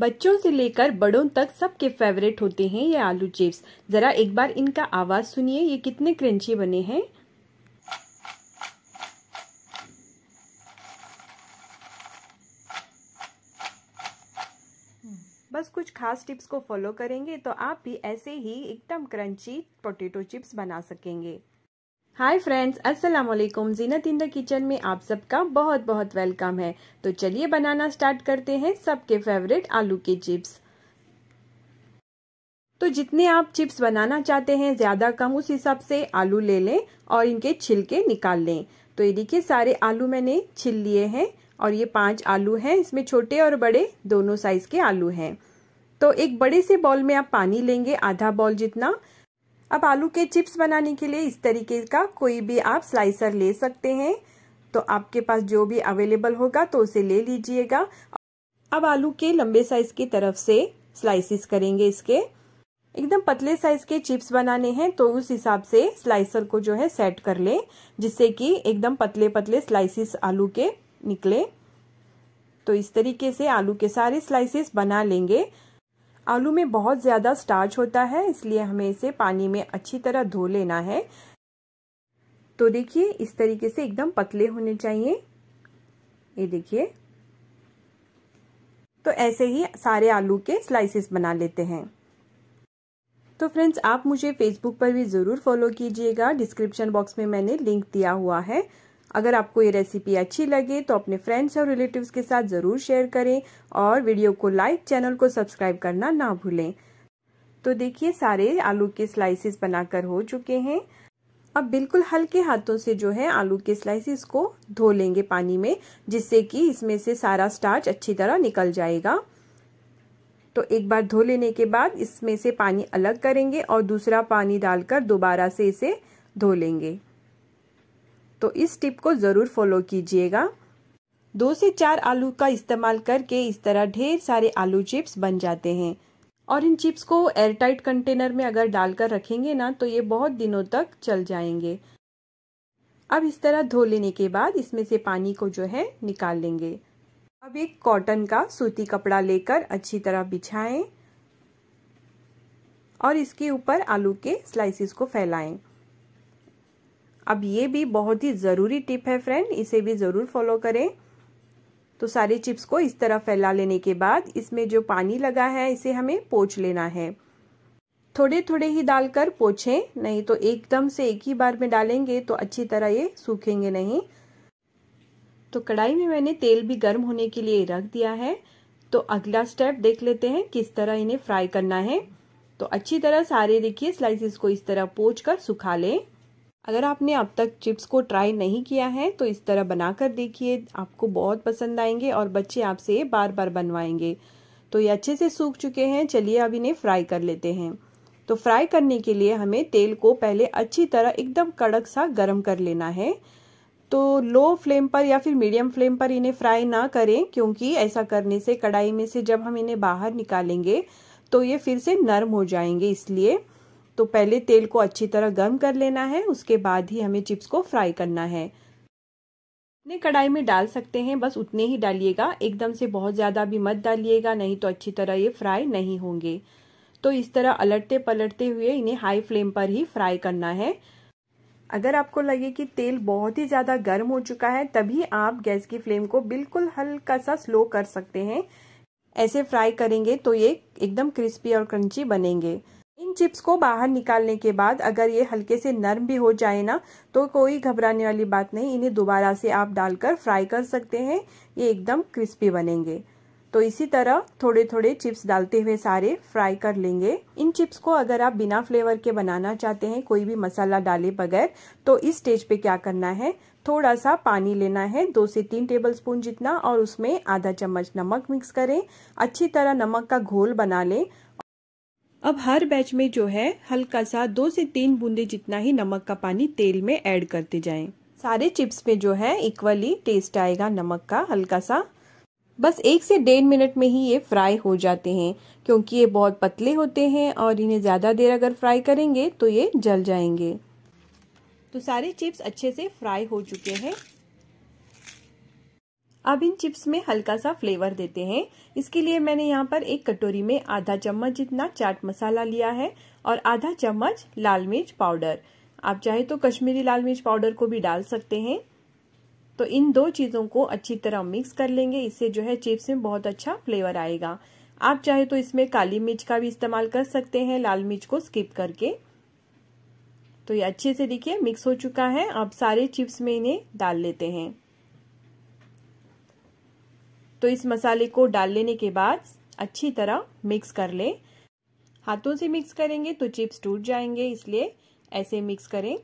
बच्चों से लेकर बड़ों तक सबके फेवरेट होते हैं ये आलू चिप्स ज़रा एक बार इनका आवाज़ सुनिए ये कितने क्रंची बने हैं बस कुछ खास टिप्स को फॉलो करेंगे तो आप भी ऐसे ही एकदम क्रंची पोटैटो चिप्स बना सकेंगे हाय फ्रेंड्स अस्सलाम वालेकुम जीनत इन द किचन में आप सबका बहुत बहुत वेलकम है तो चलिए बनाना स्टार्ट करते हैं सबके फेवरेट आलू के चिप्स तो जितने आप चिप्स बनाना चाहते हैं ज़्यादा कम उस हिसाब से आलू ले लें और इनके छिलके निकाल लें तो ये देखिए सारे आलू मैंने छिल लिए हैं और ये पांच आलू हैं इसमें छोटे और बड़े दोनों साइज़ के आलू हैं तो एक बड़े से बॉल में आप पानी लेंगे आधा बॉल जितना अब आलू के चिप्स बनाने के लिए इस तरीके का कोई भी आप स्लाइसर ले सकते हैं तो आपके पास जो भी अवेलेबल होगा तो उसे ले लीजिएगा अब आलू के लंबे साइज की तरफ से स्लाइसिस करेंगे इसके एकदम पतले साइज के चिप्स बनाने हैं तो उस हिसाब से स्लाइसर को जो है सेट कर ले जिससे कि एकदम पतले पतले स्लाइसिस आलू के निकले तो इस तरीके से आलू के सारे स्लाइसिस बना लेंगे आलू में बहुत ज़्यादा स्टार्च होता है इसलिए हमें इसे पानी में अच्छी तरह धो लेना है तो देखिए इस तरीके से एकदम पतले होने चाहिए ये देखिए तो ऐसे ही सारे आलू के स्लाइसेस बना लेते हैं तो फ्रेंड्स आप मुझे फेसबुक पर भी ज़रूर फॉलो कीजिएगा डिस्क्रिप्शन बॉक्स में मैंने लिंक दिया हुआ है अगर आपको ये रेसिपी अच्छी लगे तो अपने फ्रेंड्स और रिलेटिव्स के साथ ज़रूर शेयर करें और वीडियो को लाइक चैनल को सब्सक्राइब करना ना भूलें तो देखिए सारे आलू के स्लाइसिस बनाकर हो चुके हैं अब बिल्कुल हल्के हाथों से जो है आलू के स्लाइसिस को धो लेंगे पानी में जिससे कि इसमें से सारा स्टार्च अच्छी तरह निकल जाएगा तो एक बार धो लेने के बाद इसमें से पानी अलग करेंगे और दूसरा पानी डालकर दोबारा से इसे धो लेंगे तो इस टिप को ज़रूर फॉलो कीजिएगा दो से चार आलू का इस्तेमाल करके इस तरह ढेर सारे आलू चिप्स बन जाते हैं और इन चिप्स को एयरटाइट कंटेनर में अगर डालकर रखेंगे ना तो ये बहुत दिनों तक चल जाएंगे अब इस तरह धो लेने के बाद इसमें से पानी को जो है निकाल लेंगे अब एक कॉटन का सूती कपड़ा लेकर अच्छी तरह बिछाएं और इसके ऊपर आलू के स्लाइसिस को फैलाएं अब ये भी बहुत ही ज़रूरी टिप है फ्रेंड इसे भी ज़रूर फॉलो करें तो सारे चिप्स को इस तरह फैला लेने के बाद इसमें जो पानी लगा है इसे हमें पोछ लेना है थोड़े थोड़े ही डालकर पोछें नहीं तो एकदम से एक ही बार में डालेंगे तो अच्छी तरह ये सूखेंगे नहीं तो कढ़ाई में मैंने तेल भी गर्म होने के लिए रख दिया है तो अगला स्टेप देख लेते हैं किस तरह इन्हें फ्राई करना है तो अच्छी तरह सारे देखिए स्लाइसिस को इस तरह पोच कर सुखा लें अगर आपने अब तक चिप्स को ट्राई नहीं किया है तो इस तरह बनाकर देखिए आपको बहुत पसंद आएंगे और बच्चे आपसे बार बार बनवाएंगे तो ये अच्छे से सूख चुके हैं चलिए अब इन्हें फ्राई कर लेते हैं तो फ्राई करने के लिए हमें तेल को पहले अच्छी तरह एकदम कड़क सा गर्म कर लेना है तो लो फ्लेम पर या फिर मीडियम फ्लेम पर इन्हें फ्राई ना करें क्योंकि ऐसा करने से कढ़ाई में से जब हम इन्हें बाहर निकालेंगे तो ये फिर से नर्म हो जाएंगे इसलिए तो पहले तेल को अच्छी तरह गर्म कर लेना है उसके बाद ही हमें चिप्स को फ्राई करना है अपने कढ़ाई में डाल सकते हैं बस उतने ही डालिएगा एकदम से बहुत ज़्यादा भी मत डालिएगा नहीं तो अच्छी तरह ये फ्राई नहीं होंगे तो इस तरह अलटते पलटते हुए इन्हें हाई फ्लेम पर ही फ्राई करना है अगर आपको लगे कि तेल बहुत ही ज़्यादा गर्म हो चुका है तभी आप गैस की फ्लेम को बिल्कुल हल्का सा स्लो कर सकते हैं ऐसे फ्राई करेंगे तो ये एकदम क्रिस्पी और क्रंची बनेंगे चिप्स को बाहर निकालने के बाद अगर ये हल्के से नरम भी हो जाए ना तो कोई घबराने वाली बात नहीं इन्हें दोबारा से आप डालकर फ्राई कर सकते हैं ये एकदम क्रिस्पी बनेंगे तो इसी तरह थोड़े थोड़े चिप्स डालते हुए सारे फ्राई कर लेंगे इन चिप्स को अगर आप बिना फ्लेवर के बनाना चाहते हैं कोई भी मसाला डाले बगैर तो इस स्टेज पे क्या करना है थोड़ा सा पानी लेना है दो से तीन टेबलस्पून जितना और उसमें आधा चम्मच नमक मिक्स करें अच्छी तरह नमक का घोल बना लें अब हर बैच में जो है हल्का सा दो से तीन बूंदे जितना ही नमक का पानी तेल में ऐड करते जाएं। सारे चिप्स में जो है इक्वली टेस्ट आएगा नमक का हल्का सा बस एक से डेढ़ मिनट में ही ये फ्राई हो जाते हैं क्योंकि ये बहुत पतले होते हैं और इन्हें ज़्यादा देर अगर फ्राई करेंगे तो ये जल जाएंगे तो सारे चिप्स अच्छे से फ्राई हो चुके हैं अब इन चिप्स में हल्का सा फ्लेवर देते हैं इसके लिए मैंने यहाँ पर एक कटोरी में आधा चम्मच जितना चाट मसाला लिया है और आधा चम्मच लाल मिर्च पाउडर आप चाहे तो कश्मीरी लाल मिर्च पाउडर को भी डाल सकते हैं तो इन दो चीज़ों को अच्छी तरह मिक्स कर लेंगे इससे जो है चिप्स में बहुत अच्छा फ्लेवर आएगा आप चाहे तो इसमें काली मिर्च का भी इस्तेमाल कर सकते हैं लाल मिर्च को स्किप करके तो ये अच्छे से देखिए मिक्स हो चुका है अब सारे चिप्स में इन्हें डाल लेते हैं तो इस मसाले को डाल लेने के बाद अच्छी तरह मिक्स कर लें हाथों से मिक्स करेंगे तो चिप्स टूट जाएंगे इसलिए ऐसे मिक्स करें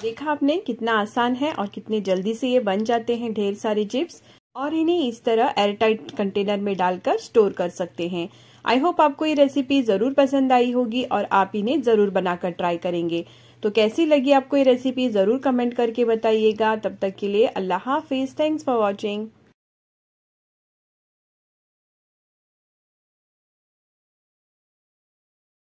देखा आपने कितना आसान है और कितने जल्दी से ये बन जाते हैं ढेर सारे चिप्स और इन्हें इस तरह एयरटाइट कंटेनर में डालकर स्टोर कर सकते हैं आई होप आपको ये रेसिपी ज़रूर पसंद आई होगी और आप इन्हें ज़रूर बनाकर ट्राई करेंगे तो कैसी लगी आपको ये रेसिपी ज़रूर कमेंट करके बताइएगा तब तक के लिए अल्लाह हाफिज़ थैंक्स फॉर वॉचिंग